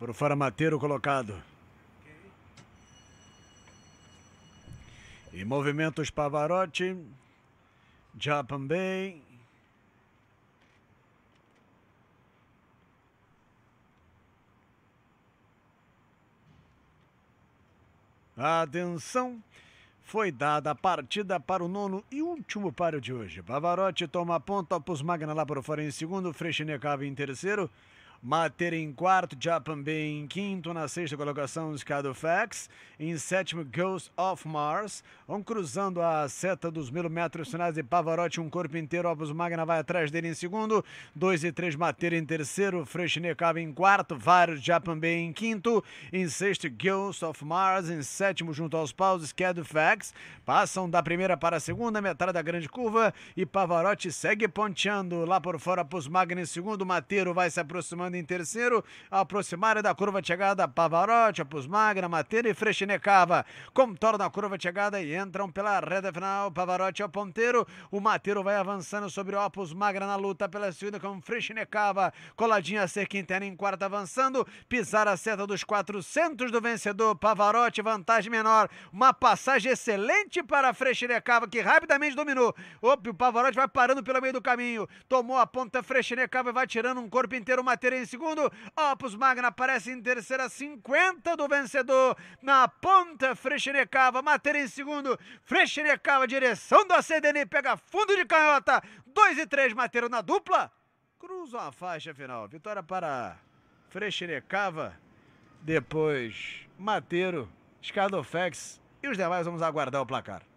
Para o farmateiro colocado. E movimentos Pavarotti, Japan Bay. Atenção! Foi dada a partida para o nono e último páreo de hoje. Pavarotti toma a ponta, Opus Magna lá o fora em segundo, Freixenet em terceiro, Mater em quarto, Japan Bay em quinto, na sexta colocação Fax, em sétimo Ghost of Mars, vão cruzando a seta dos mil metros finais de Pavarotti, um corpo inteiro, Opus Magna vai atrás dele em segundo, dois e três Mater em terceiro, Freshnecava em quarto, vários Japan Bay em quinto, em sexto Ghost of Mars, em sétimo junto aos paus Fax, passam da primeira para a segunda metade da grande curva e Pavarotti segue ponteando lá por fora Opus Magna em segundo, Mateiro vai se aproximando em terceiro, aproximada da curva de chegada Pavarotti, Apus Magra, Mateiro e Frechinecava. Contorna a curva de chegada e entram pela reta final. Pavarotti é o ponteiro, o Mateiro vai avançando sobre o Opus Magra na luta pela segunda com Frechinecava. Coladinha ser interna em quarta avançando, pisar a seta dos 400 do vencedor, Pavarotti, vantagem menor. Uma passagem excelente para Frechinecava, que rapidamente dominou. Opa, o Pavarotti vai parando pelo meio do caminho, tomou a ponta Frechinecava e vai tirando um corpo inteiro, Mateiro em segundo. Opus Magna aparece em terceira, 50 do vencedor. Na ponta, Freixenecava, Mater em segundo. Freixenecava, direção do ACDN, pega fundo de canhota. 2 e 3, Mateiro na dupla. Cruzam a faixa final. Vitória para Freixenecava. Depois, Mateiro, Scadofex e os demais vamos aguardar o placar.